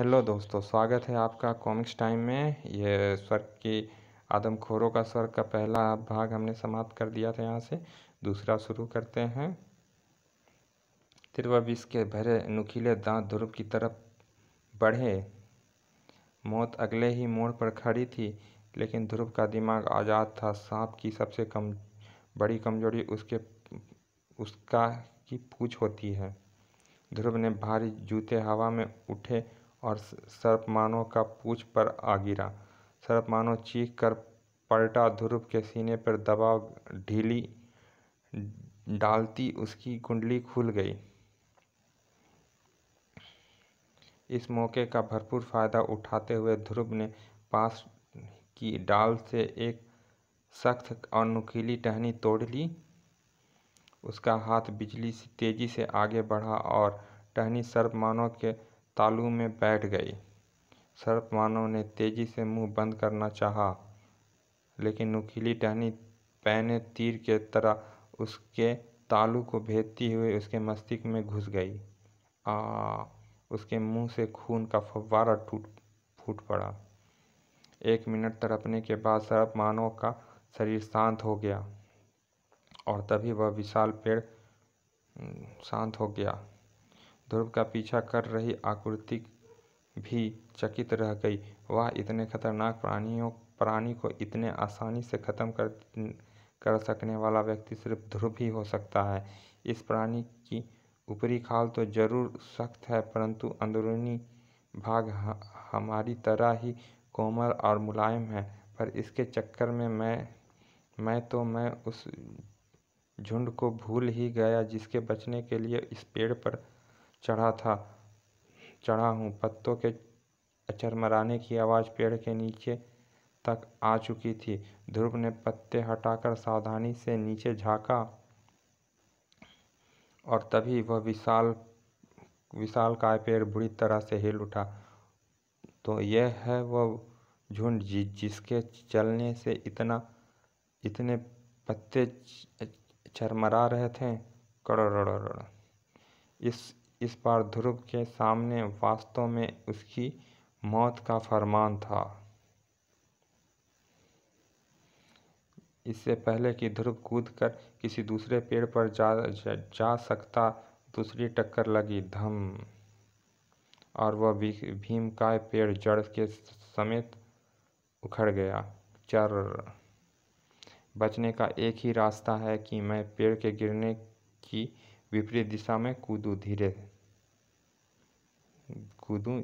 Hello दोस्तों स्वागत है आपका कॉमिक्स टाइम में ये स्वर्ग की आदमखोरों का स्वर्ग का पहला भाग हमने समाप्त कर दिया था यहाँ से दूसरा शुरू करते हैं तिरवा विष के भरे नुकीले दांत ध्रुव की तरफ बढ़े मौत अगले ही मोड़ पर खड़ी थी लेकिन ध्रुव का दिमाग आज़ाद था सांप की सबसे कम बड़ी कमजोरी उसके उसका की पूछ होती है ध्रुव ने भारी जूते हवा में उठे और सर्पमानों का पूँछ पर आ गिरा सर्पमानव चीख कर पलटा ध्रुव के सीने पर दबाव ढीली डालती उसकी कुंडली खुल गई इस मौके का भरपूर फायदा उठाते हुए ध्रुव ने पास की डाल से एक सख्त और नुकीली टहनी तोड़ ली उसका हाथ बिजली से तेजी से आगे बढ़ा और टहनी सर्पमानों के तालू में बैठ गई। सर्प मानव ने तेजी से मुंह बंद करना चाहा, लेकिन नुकीली टहनी पहने तीर के तरह उसके तालू को भेदती हुई उसके मस्तिष्क में घुस गई। आ उसके मुंह से खून का फव्वारा टूट फूट पड़ा। एक मिनट तड़पने के बाद सर्प मानव का शरीर शांत हो गया और तभी वह विशाल पेड़ शांत हो गया। ध्रुव का पीछा कर रही आकृति भी चकित रह गई वह इतने खतरनाक प्राणियों प्राणी को इतने आसानी से ख़त्म कर कर सकने वाला व्यक्ति सिर्फ ध्रुव ही हो सकता है इस प्राणी की ऊपरी खाल तो जरूर सख्त है परंतु अंदरूनी भाग हमारी तरह ही कोमल और मुलायम है पर इसके चक्कर में मैं मैं तो मैं उस झुंड को भूल ही गया जिसके बचने के लिए इस पेड़ पर चढ़ा था चढ़ा हूँ पत्तों के चरमराने की आवाज़ पेड़ के नीचे तक आ चुकी थी ध्रुव ने पत्ते हटाकर सावधानी से नीचे झाँका और तभी वह विशाल विशाल काय पेड़ बुरी तरह से हिल उठा तो यह है वह झुंड जी जिसके चलने से इतना इतने पत्ते चरमरा रहे थे करोड़ रड़ो रड़ो इस इस बार ध्रुव के सामने वास्तव में उसकी मौत का फरमान था इससे पहले कि ध्रुव कूद कर किसी दूसरे पेड़ पर जा जा, सकता दूसरी टक्कर लगी धम और वह भी, का पेड़ जड़ के समेत उखड़ गया चर बचने का एक ही रास्ता है कि मैं पेड़ के गिरने की विपरीत दिशा में कूदूँ धीरे कूदूँ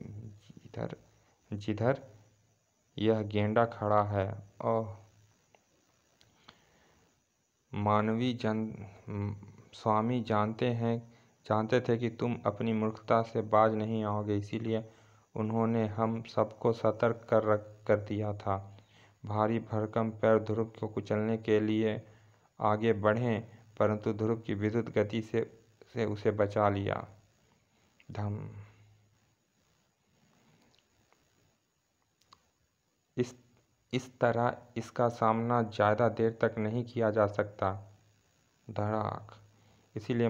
इधर जिधर यह गेंडा खड़ा है और मानवी जन स्वामी जानते हैं जानते थे कि तुम अपनी मूर्खता से बाज नहीं आओगे इसीलिए उन्होंने हम सबको सतर्क कर रख कर दिया था भारी भरकम पैर ध्रुव को कुचलने के लिए आगे बढ़ें परंतु ध्रुव की विद्युत गति से से उसे बचा लिया धम इस इस तरह इसका सामना ज़्यादा देर तक नहीं किया जा सकता धड़ाक इसीलिए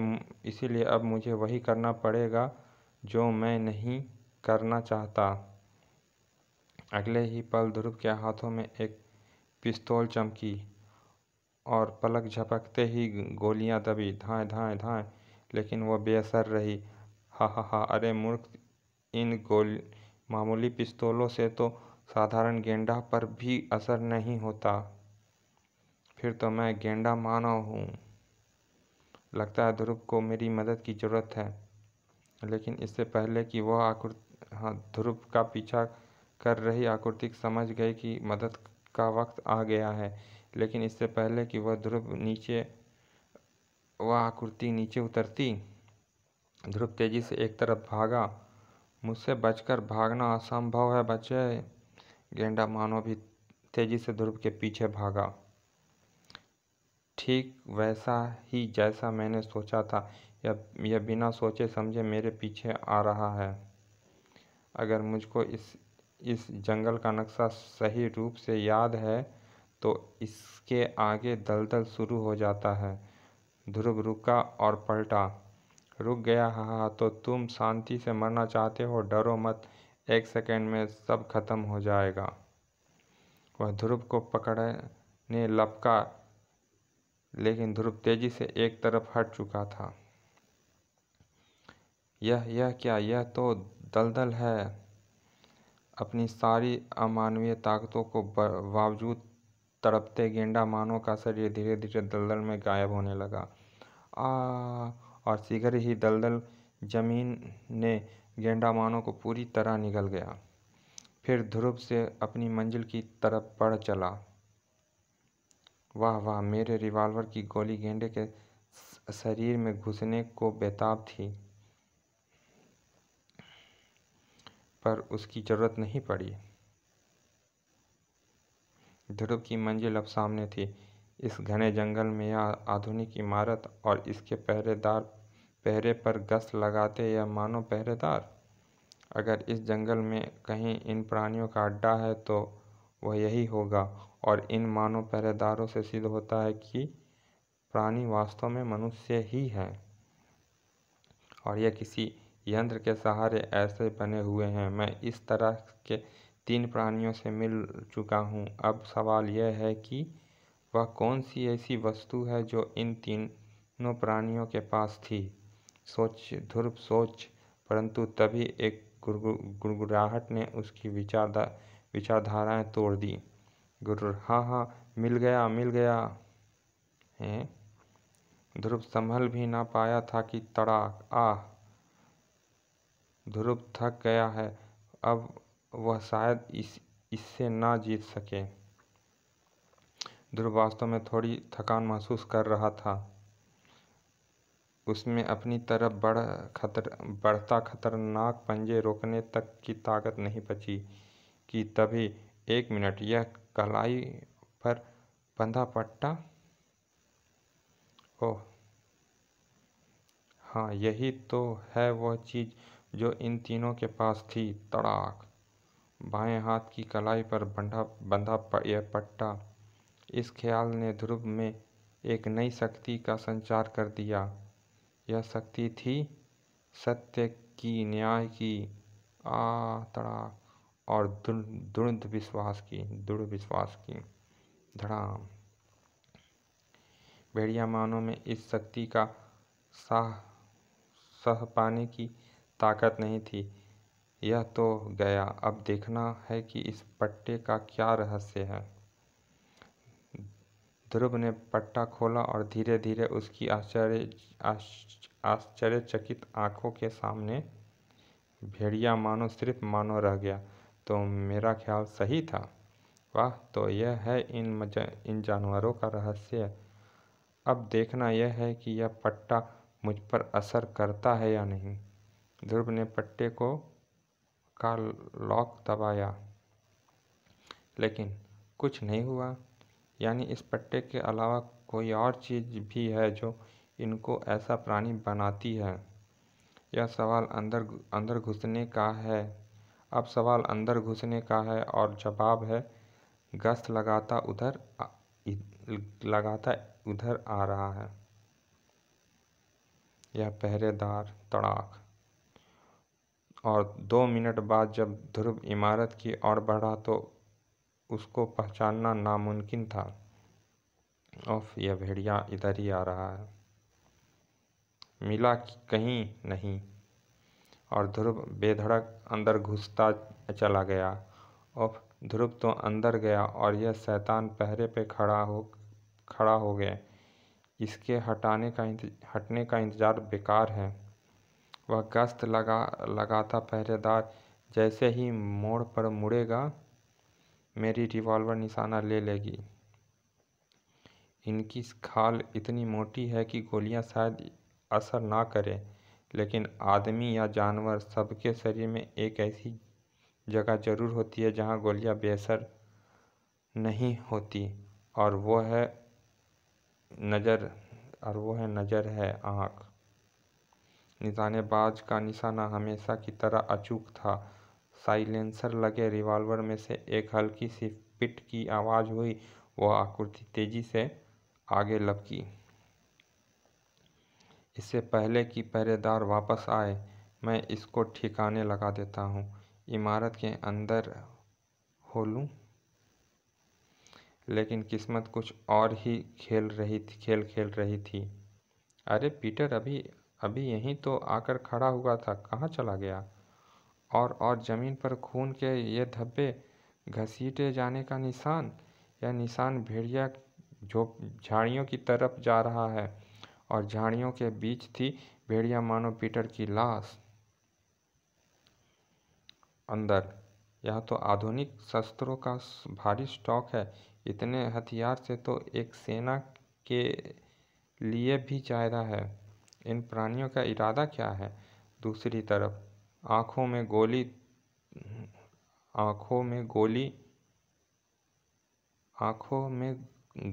इसीलिए अब मुझे वही करना पड़ेगा जो मैं नहीं करना चाहता अगले ही पल ध्रुव के हाथों में एक पिस्तौल चमकी और पलक झपकते ही गोलियां दबी धाएँ धाएँ धाएँ लेकिन वह बेअसर रही हा हा हा अरे मूर्ख इन गोल मामूली पिस्तौलों से तो साधारण गेंदा पर भी असर नहीं होता फिर तो मैं गेंडा मानव हूँ लगता है ध्रुव को मेरी मदद की ज़रूरत है लेकिन इससे पहले कि वह आकृति हाँ ध्रुव का पीछा कर रही आकृति समझ गई कि मदद का वक्त आ गया है लेकिन इससे पहले कि वह ध्रुव नीचे वह आकृति नीचे उतरती ध्रुव तेज़ी से एक तरफ भागा मुझसे बचकर भागना असंभव है बच्चे गेंडा मानो भी तेजी से ध्रुव के पीछे भागा ठीक वैसा ही जैसा मैंने सोचा था यह यह बिना सोचे समझे मेरे पीछे आ रहा है अगर मुझको इस इस जंगल का नक्शा सही रूप से याद है तो इसके आगे दलदल शुरू हो जाता है ध्रुव रुका और पलटा रुक गया हाँ, हाँ तो तुम शांति से मरना चाहते हो डरो मत एक सेकंड में सब खत्म हो जाएगा वह ध्रुव को पकड़ने लपका लेकिन ध्रुव तेजी से एक तरफ हट चुका था यह यह क्या यह तो दलदल है अपनी सारी अमानवीय ताकतों को बावजूद तड़पते गेंडा मानव का शरीर धीरे धीरे दलदल में गायब होने लगा आ और शीघ्र ही दलदल जमीन ने गेंडा मानो को पूरी तरह निगल गया फिर ध्रुव से अपनी मंजिल की तरफ बढ़ चला वाह वाह मेरे रिवॉल्वर की गोली गेंडे के शरीर में घुसने को बेताब थी पर उसकी ज़रूरत नहीं पड़ी ध्रुव की मंजिल अब सामने थी इस घने जंगल में यह आधुनिक इमारत और इसके पहरेदार पहरे पर गश्त लगाते या मानो पहरेदार अगर इस जंगल में कहीं इन प्राणियों का अड्डा है तो वह यही होगा और इन मानव पहरेदारों से सिद्ध होता है कि प्राणी वास्तव में मनुष्य ही है और यह किसी यंत्र के सहारे ऐसे बने हुए हैं मैं इस तरह के तीन प्राणियों से मिल चुका हूँ अब सवाल यह है कि वह कौन सी ऐसी वस्तु है जो इन तीनों प्राणियों के पास थी सोच ध्रुव सोच परंतु तभी एक गुड़गुड़ाहट ने उसकी विचारधा विचारधाराएं तोड़ दी गुरु हाँ हाँ मिल गया मिल गया है ध्रुव संभल भी ना पाया था कि तड़ा आह ध्रुव थक गया है अब वह शायद इस इससे ना जीत सके ध्रुव वास्तव में थोड़ी थकान महसूस कर रहा था उसमें अपनी तरफ बढ़ खतर बढ़ता खतरनाक पंजे रोकने तक की ताकत नहीं बची कि तभी एक मिनट यह कलाई पर बंधा पट्टा ओह हाँ यही तो है वह चीज़ जो इन तीनों के पास थी तड़ाक बाएं हाथ की कलाई पर बंधा बंधा यह पट्टा इस ख्याल ने ध्रुव में एक नई शक्ति का संचार कर दिया यह शक्ति थी सत्य की न्याय की आतड़ा और दृढ़ विश्वास की दृढ़ विश्वास की धड़ाम भेड़िया मानव में इस शक्ति का सह सह पाने की ताकत नहीं थी यह तो गया अब देखना है कि इस पट्टे का क्या रहस्य है ध्रुव ने पट्टा खोला और धीरे धीरे उसकी आश्चर्य आश्चर्यचकित आंखों के सामने भेड़िया मानो सिर्फ मानो रह गया तो मेरा ख्याल सही था वाह तो यह है इन इन जानवरों का रहस्य अब देखना यह है कि यह पट्टा मुझ पर असर करता है या नहीं ध्रुव ने पट्टे को का लॉक दबाया लेकिन कुछ नहीं हुआ यानी इस पट्टे के अलावा कोई और चीज़ भी है जो इनको ऐसा प्राणी बनाती है यह सवाल अंदर अंदर घुसने का है अब सवाल अंदर घुसने का है और जवाब है गश्त लगाता उधर लगाता उधर आ रहा है यह पहरेदार तड़ाक और दो मिनट बाद जब ध्रुव इमारत की ओर बढ़ा तो उसको पहचानना नामुमकिन था ऑफ यह भेड़िया इधर ही आ रहा है मिला कहीं नहीं और ध्रुव बेधड़क अंदर घुसता चला गया ऑफ ध्रुव तो अंदर गया और यह शैतान पहरे पे खड़ा हो खड़ा हो गया इसके हटाने का हटने का इंतज़ार बेकार है वह गश्त लगा लगाता पहरेदार जैसे ही मोड़ पर मुड़ेगा मेरी रिवॉल्वर निशाना ले लेगी इनकी खाल इतनी मोटी है कि गोलियां शायद असर ना करें लेकिन आदमी या जानवर सबके शरीर में एक ऐसी जगह ज़रूर होती है जहां गोलियां बेसर नहीं होती और वो है नज़र और वो है नज़र है आँख निशानेबाज का निशाना हमेशा की तरह अचूक था साइलेंसर लगे रिवॉल्वर में से एक हल्की सी पिट की आवाज़ हुई वह आकृति तेजी से आगे लपकी इससे पहले कि पहरेदार वापस आए मैं इसको ठिकाने लगा देता हूँ इमारत के अंदर हो लूँ लेकिन किस्मत कुछ और ही खेल रही थी खेल खेल रही थी अरे पीटर अभी अभी यहीं तो आकर खड़ा हुआ था कहाँ चला गया और और ज़मीन पर खून के ये धब्बे घसीटे जाने का निशान यह निशान भेड़िया झोप झाड़ियों की तरफ जा रहा है और झाड़ियों के बीच थी भेड़िया मानो पीटर की लाश अंदर यह तो आधुनिक शस्त्रों का भारी स्टॉक है इतने हथियार से तो एक सेना के लिए भी जायदा है इन प्राणियों का इरादा क्या है दूसरी तरफ आँखों में गोली आँखों में गोली आँखों में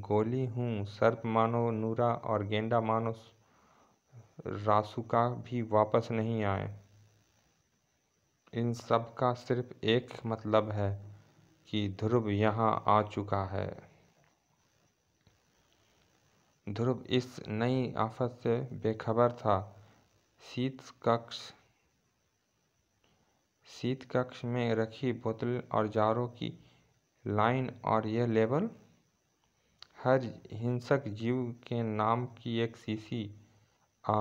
गोली हूँ सर्प मानो नूरा और गेंडा मानो रासुका भी वापस नहीं आए इन सब का सिर्फ एक मतलब है कि ध्रुव यहाँ आ चुका है ध्रुव इस नई आफत से बेखबर था शीत कक्ष शीत कक्ष में रखी बोतल और जारों की लाइन और यह लेबल हर हिंसक जीव के नाम की एक शीशी आ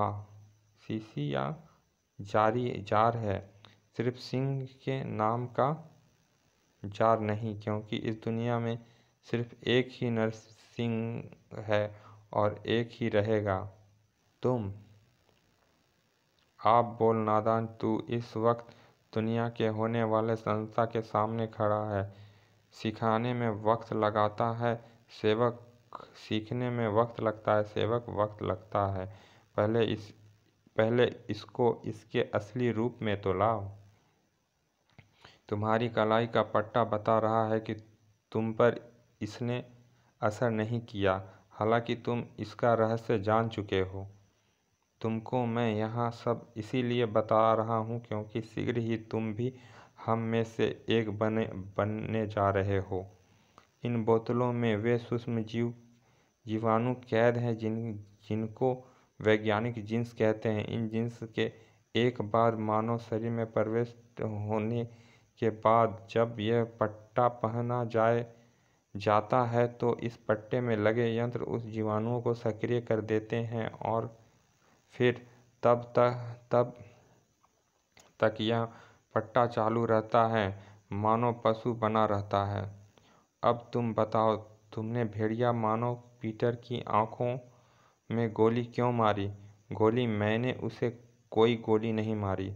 शीशी या जारी जार है सिर्फ सिंह के नाम का जार नहीं क्योंकि इस दुनिया में सिर्फ एक ही नरसिंह है और एक ही रहेगा तुम आप बोल नादान तू इस वक्त दुनिया के होने वाले संस्था के सामने खड़ा है सिखाने में वक्त लगाता है सेवक सीखने में वक्त लगता है सेवक वक्त लगता है पहले इस पहले इसको इसके असली रूप में तो लाओ तुम्हारी कलाई का पट्टा बता रहा है कि तुम पर इसने असर नहीं किया हालांकि तुम इसका रहस्य जान चुके हो तुमको मैं यहाँ सब इसीलिए बता रहा हूँ क्योंकि शीघ्र ही तुम भी हम में से एक बने बनने जा रहे हो इन बोतलों में वे सूक्ष्म जीव जीवाणु कैद हैं जिन जिनको वैज्ञानिक जीन्स कहते हैं इन जीन्स के एक बार मानव शरीर में प्रवेश होने के बाद जब यह पट्टा पहना जाए जाता है तो इस पट्टे में लगे यंत्र उस जीवाणुओं को सक्रिय कर देते हैं और फिर तब तक तब तक यह पट्टा चालू रहता है मानो पशु बना रहता है अब तुम बताओ तुमने भेड़िया मानो पीटर की आंखों में गोली क्यों मारी गोली मैंने उसे कोई गोली नहीं मारी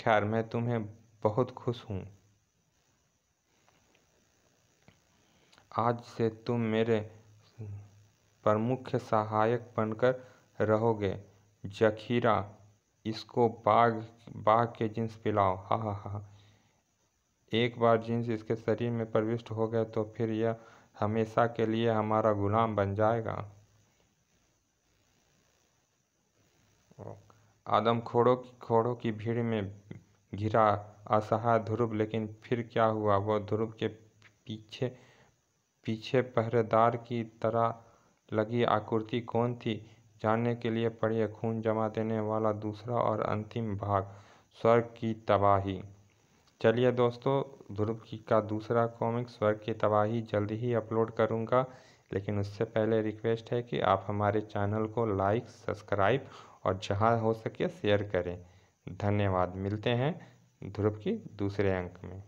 खैर मैं तुम्हें बहुत खुश हूँ आज से तुम मेरे प्रमुख सहायक बनकर रहोगे जखीरा इसको बाघ बाघ के जींस पिलाओ हा हा हा एक बार जींस इसके शरीर में प्रविष्ट हो गए तो फिर यह हमेशा के लिए हमारा गुलाम बन जाएगा आदम खोड़ों की खोड़ों की भीड़ में घिरा असहाय ध्रुव लेकिन फिर क्या हुआ वह ध्रुव के पीछे पीछे पहरेदार की तरह लगी आकृति कौन थी जानने के लिए पढ़िए खून जमा देने वाला दूसरा और अंतिम भाग स्वर्ग की तबाही चलिए दोस्तों ध्रुव की का दूसरा कॉमिक स्वर्ग की तबाही जल्द ही अपलोड करूँगा लेकिन उससे पहले रिक्वेस्ट है कि आप हमारे चैनल को लाइक सब्सक्राइब और जहाँ हो सके शेयर करें धन्यवाद मिलते हैं ध्रुव की दूसरे अंक में